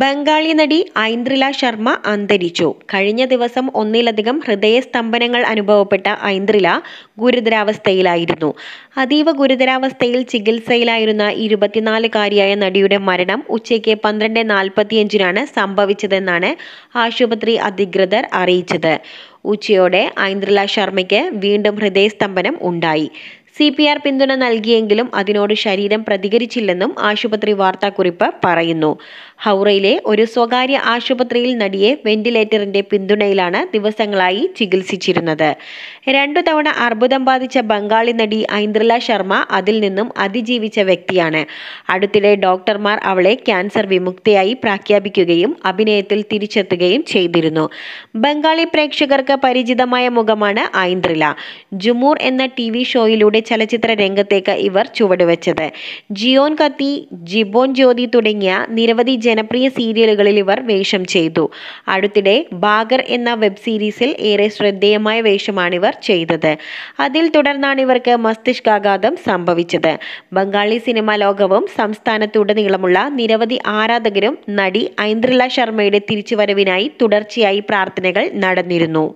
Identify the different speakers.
Speaker 1: ബംഗാളി നടി ഐന്ദ്രില ശർമ്മ അന്തരിച്ചു കഴിഞ്ഞ ദിവസം ഒന്നിലധികം ഹൃദയസ്തംഭനങ്ങൾ അനുഭവപ്പെട്ട ഐന്ദ്രില ഗുരുതരാവസ്ഥയിലായിരുന്നു അതീവ ഗുരുതരാവസ്ഥയിൽ ചികിത്സയിലായിരുന്ന ഇരുപത്തിനാലുകാരിയായ നടിയുടെ മരണം ഉച്ചയ്ക്ക് പന്ത്രണ്ട് നാൽപ്പത്തിയഞ്ചിനാണ് സംഭവിച്ചതെന്നാണ് ആശുപത്രി അധികൃതർ അറിയിച്ചത് ഉച്ചയോടെ ഐന്ദ്രില ശർമ്മയ്ക്ക് വീണ്ടും ഹൃദയസ്തംഭനം ഉണ്ടായി സി പി ആർ പിന്തുണ നൽകിയെങ്കിലും അതിനോട് ശരീരം പ്രതികരിച്ചില്ലെന്നും ആശുപത്രി വാർത്താക്കുറിപ്പ് പറയുന്നു ഹൗറയിലെ ഒരു സ്വകാര്യ ആശുപത്രിയിൽ നടിയെ വെന്റിലേറ്ററിന്റെ പിന്തുണയിലാണ് ദിവസങ്ങളായി ചികിത്സിച്ചിരുന്നത് രണ്ടു തവണ അർബുദം ബാധിച്ച ബംഗാളി നടി ഐന്ദ്രല ശർമ്മ അതിൽ നിന്നും അതിജീവിച്ച വ്യക്തിയാണ് അടുത്തിടെ ഡോക്ടർമാർ അവളെ ക്യാൻസർ വിമുക്തയായി പ്രഖ്യാപിക്കുകയും അഭിനയത്തിൽ തിരിച്ചെത്തുകയും ചെയ്തിരുന്നു ബംഗാളി പ്രേക്ഷകർക്ക് പരിചിതമായ മുഖമാണ് ഐന്ദ്രല ജുമൂർ എന്ന ടി ഷോയിലൂടെ ഇന്ത്യയുടെ ചലച്ചിത്ര രംഗത്തേക്ക് ഇവർ ചുവടുവെച്ചത് ജിയോൻ കത്തി ജിബോൻ ജ്യോതി തുടങ്ങിയ നിരവധി ജനപ്രിയ സീരിയലുകളിൽ ഇവർ വേഷം ചെയ്തു അടുത്തിടെ ബാഗർ എന്ന വെബ് സീരീസിൽ ഏറെ ശ്രദ്ധേയമായ വേഷമാണ് ഇവർ ചെയ്തത് അതിൽ തുടർന്നാണ് ഇവർക്ക് മസ്തിഷ്കാഘാതം സംഭവിച്ചത് ബംഗാളി സിനിമാ ലോകവും സംസ്ഥാനത്തുടനീളമുള്ള നിരവധി ആരാധകരും നടി ഐന്ദ്രില ശർമ്മയുടെ തിരിച്ചുവരവിനായി തുടർച്ചയായി പ്രാർത്ഥനകൾ നടന്നിരുന്നു